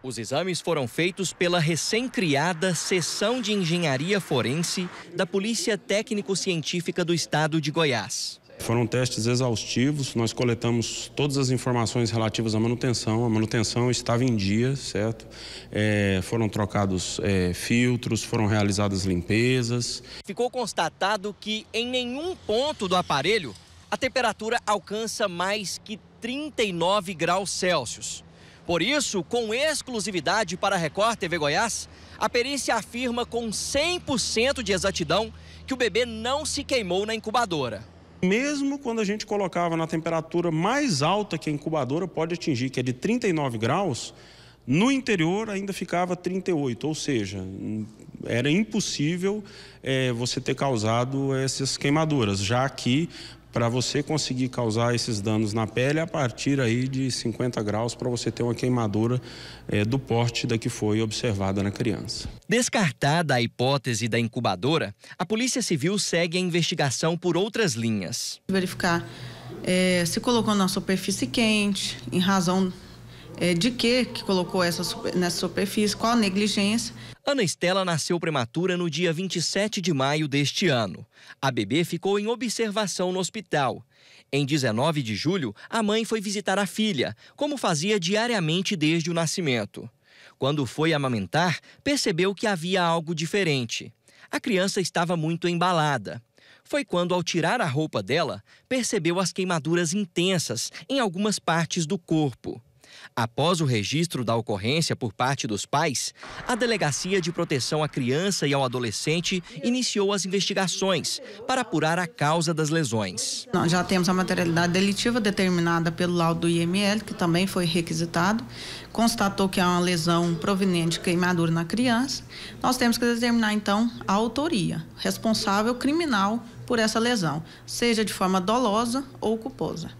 Os exames foram feitos pela recém-criada Seção de Engenharia Forense da Polícia Técnico-Científica do Estado de Goiás. Foram testes exaustivos, nós coletamos todas as informações relativas à manutenção. A manutenção estava em dia, certo? É, foram trocados é, filtros, foram realizadas limpezas. Ficou constatado que em nenhum ponto do aparelho a temperatura alcança mais que 39 graus Celsius. Por isso, com exclusividade para a Record TV Goiás, a perícia afirma com 100% de exatidão que o bebê não se queimou na incubadora. Mesmo quando a gente colocava na temperatura mais alta que a incubadora pode atingir, que é de 39 graus, no interior ainda ficava 38, ou seja, era impossível é, você ter causado essas queimaduras, já que para você conseguir causar esses danos na pele a partir aí de 50 graus para você ter uma queimadura é, do porte da que foi observada na criança. Descartada a hipótese da incubadora, a Polícia Civil segue a investigação por outras linhas. Verificar é, se colocou na superfície quente, em razão é, de que que colocou essa nessa superfície, qual a negligência. Ana Estela nasceu prematura no dia 27 de maio deste ano. A bebê ficou em observação no hospital. Em 19 de julho, a mãe foi visitar a filha, como fazia diariamente desde o nascimento. Quando foi amamentar, percebeu que havia algo diferente. A criança estava muito embalada. Foi quando, ao tirar a roupa dela, percebeu as queimaduras intensas em algumas partes do corpo. Após o registro da ocorrência por parte dos pais, a Delegacia de Proteção à Criança e ao Adolescente iniciou as investigações para apurar a causa das lesões. Nós já temos a materialidade delitiva determinada pelo laudo do IML, que também foi requisitado, constatou que há uma lesão proveniente de queimadura na criança. Nós temos que determinar então a autoria, responsável criminal por essa lesão, seja de forma dolosa ou culposa.